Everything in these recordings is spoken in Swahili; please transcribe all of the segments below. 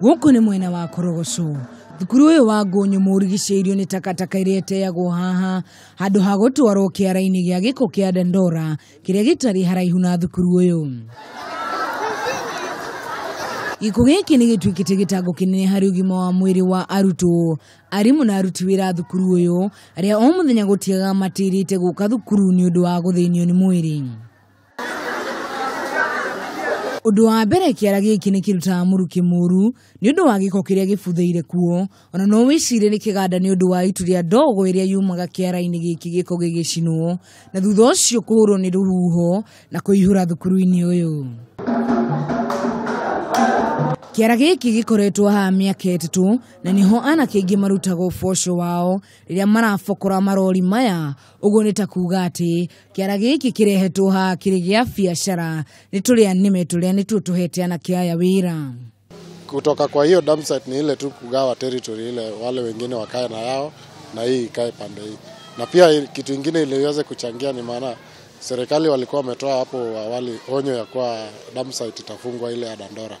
gå kå nä mwena wa kårogoco thukuru å yå wa ngå nyå må rigicä irio nä takatakaä rä a ä teagwo haha handå ha gå twarwo kä ara-inä gä a gä ko kä a dandora kä rä a gä tarä haraihu na thukuru å yå gä kå gä kä nä gä tuä kä te gä tango kä nene harä å gima wa mwä rä wa arutwo arimå na aruti wä ra thukuru å yå arä a o må thenya gå tiaga matä rä te gå ka thukuru nä å ndå wa gå thä nio nä mwä rä ũndũ wa mbere kĩara gĩkĩ nĩ kĩrutaga mũrukĩ mũru nĩ ũndũ wa gĩko kĩrĩa gĩbuthĩire kuo ona no wĩcirie nĩ kĩganda nĩ ũndũ wa iturĩa ndogo ĩrĩa yumaga kĩara-inĩ gĩkĩ gĩko gĩgĩcinwo na thutha ũcio kũhũrwo nĩ rũhuho na kũihũra thukuru-inĩ ũyũ kĩara gĩkĩ gĩkoretwo haha mĩaka ĩtatũ na nĩho anake aingĩ marutaga ũboco wao rĩrĩa marabokora marori maya ũguo nĩ ta kuuga atĩ kĩara gĩkĩ kĩrehetwo haha kĩrĩ gĩa biacara nĩ tũrĩa nĩme tũrĩa nĩtuo tũhete anake aya wĩra kutoka kwa hiyo dump site ni ile tu kugawa territory ile wale wengine wakae na yao na hii ikae pande hii na pia kitu ingine ile iweze kuchangia ni maana serikali walikuwa wametoa hapo awali onyo ya kuwa dump site itafungwa ile ya Dandora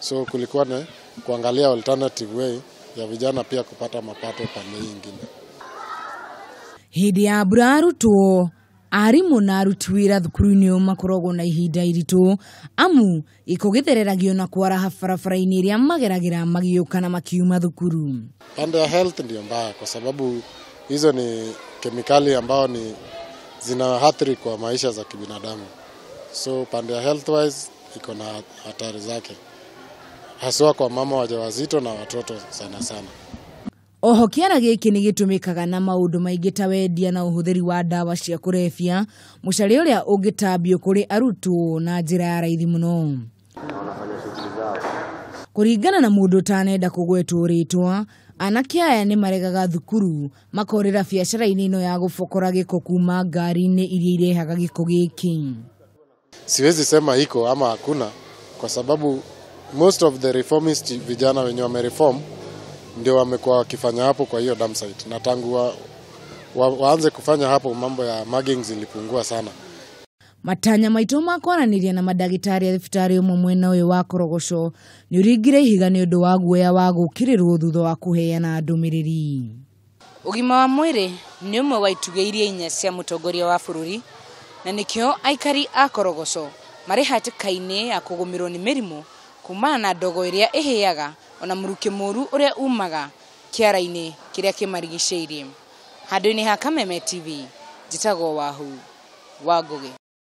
So kulikuwa na kuangalia alternative way ya vijana pia kupata mapato pande hii ingine. hĩndĩ ya mbura arutwo arimũ na aruti wĩra thukuru ni ũyũ makoragwo na ihinda iritu amu gĩko gĩthereragio na kwaraha barabara-inĩ ĩrĩa mageragĩra magĩũka na makiuma thukuru pande ya health ndio mbaya kwa sababu hizo ni kemikali ambao ni zina hatari kwa maisha za kibinadamu so pande ya health wise iko na hatari zake haswa kwa mama wajawazito na watoto sana sana oho kiana giki ni gitumikaga na maundu maingi ta wendia na uhuthiri wa dawa cia kurebia mucari uria ungitambio kuri arutwo na njira ya raithi muno kuringana na mundu utanenda kugwetwo ritwa anake aya nĩ maregaga thukuru makorera biacara-inĩ ĩno ya gũbokora gĩko kuma ngari-inĩ iria irehaga giko giki siwezi sema iko ama hakuna kwa sababu most of the reformist vijana wenye wamereform ndio wamekuwa wakifanya hapo kwa hiyo dam site, na tangu wa, wa, waanze kufanya hapo mambo ya mugging zilipungua sana. matanya maitå makoranirie na madagitari a thibitari å mwe mwena å yå wa korogoco nä å ringire ihiga nä å ndå wa guoya wa gå rwo thutha wa kå heana ndå mä å gima wa mwä nä å mwe wa itugä iria inya cia må tongoria wa bå rå ri na nä aikari a korogoco marä hatĩka ya kå ni mä rwo nä mä kumana na ndogo ĩrĩa ĩhĩaga ona mũrukĩ mũru ũrĩa umaga kĩara-inĩ kĩrĩa kĩmarigicĩirie handũ-inĩ ha Kameme TV njĩtagwo Wahu wa Ngũgĩ